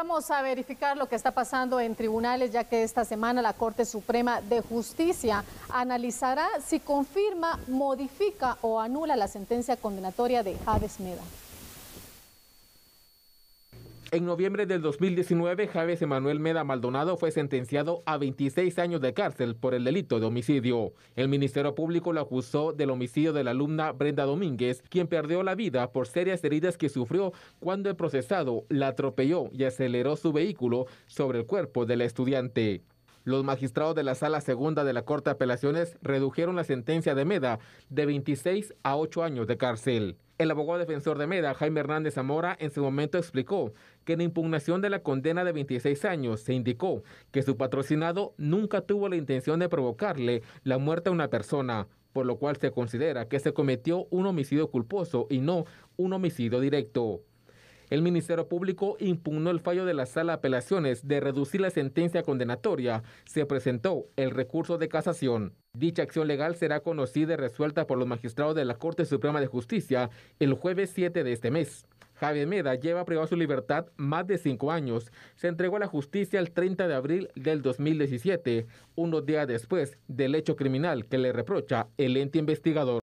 Vamos a verificar lo que está pasando en tribunales, ya que esta semana la Corte Suprema de Justicia analizará si confirma, modifica o anula la sentencia condenatoria de Javes Meda. En noviembre del 2019, Javes Emanuel Meda Maldonado fue sentenciado a 26 años de cárcel por el delito de homicidio. El Ministerio Público lo acusó del homicidio de la alumna Brenda Domínguez, quien perdió la vida por serias heridas que sufrió cuando el procesado la atropelló y aceleró su vehículo sobre el cuerpo de la estudiante. Los magistrados de la Sala Segunda de la Corte de Apelaciones redujeron la sentencia de Meda de 26 a 8 años de cárcel. El abogado defensor de Meda, Jaime Hernández Zamora, en su momento explicó que en impugnación de la condena de 26 años se indicó que su patrocinado nunca tuvo la intención de provocarle la muerte a una persona, por lo cual se considera que se cometió un homicidio culposo y no un homicidio directo. El Ministerio Público impugnó el fallo de la Sala de Apelaciones de reducir la sentencia condenatoria. Se presentó el recurso de casación. Dicha acción legal será conocida y resuelta por los magistrados de la Corte Suprema de Justicia el jueves 7 de este mes. Javier Meda lleva privado su libertad más de cinco años. Se entregó a la justicia el 30 de abril del 2017, unos días después del hecho criminal que le reprocha el ente investigador.